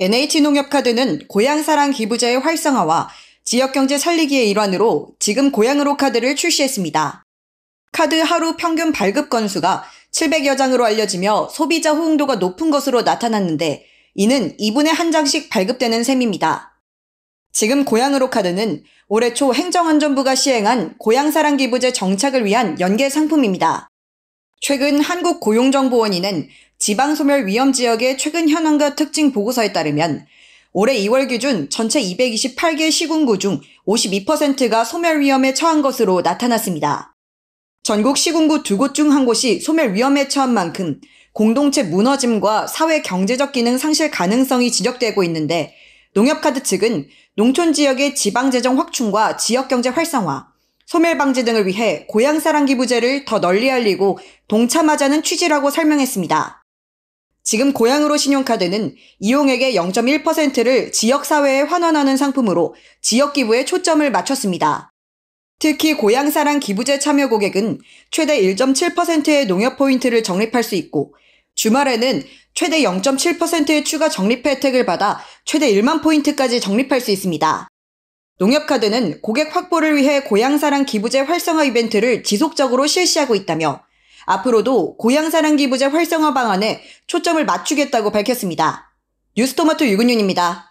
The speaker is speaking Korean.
NH농협카드는 고향사랑 기부제의 활성화와 지역경제 살리기의 일환으로 지금 고향으로 카드를 출시했습니다. 카드 하루 평균 발급 건수가 700여 장으로 알려지며 소비자 호응도가 높은 것으로 나타났는데 이는 2분의 1장씩 발급되는 셈입니다. 지금 고향으로 카드는 올해 초 행정안전부가 시행한 고향사랑 기부제 정착을 위한 연계 상품입니다. 최근 한국고용정보원이는 지방소멸 위험 지역의 최근 현황과 특징 보고서에 따르면 올해 2월 기준 전체 228개 시군구 중 52%가 소멸 위험에 처한 것으로 나타났습니다. 전국 시군구 두 곳 중 한 곳이 소멸 위험에 처한 만큼 공동체 무너짐과 사회 경제적 기능 상실 가능성이 지적되고 있는데 농협카드 측은 농촌 지역의 지방 재정 확충과 지역 경제 활성화, 소멸 방지 등을 위해 고향 사랑 기부제를 더 널리 알리고 동참하자는 취지라고 설명했습니다. 지금 고향으로 신용카드는 이용액의 0.1%를 지역사회에 환원하는 상품으로 지역기부에 초점을 맞췄습니다. 특히 고향사랑 기부제 참여 고객은 최대 1.7%의 농협 포인트를 적립할 수 있고 주말에는 최대 0.7%의 추가 적립 혜택을 받아 최대 1만 포인트까지 적립할 수 있습니다. 농협카드는 고객 확보를 위해 고향사랑 기부제 활성화 이벤트를 지속적으로 실시하고 있다며 앞으로도 고향사랑기 부자 활성화 방안에 초점을 맞추겠다고 밝혔습니다. 뉴스토마토 유근윤입니다.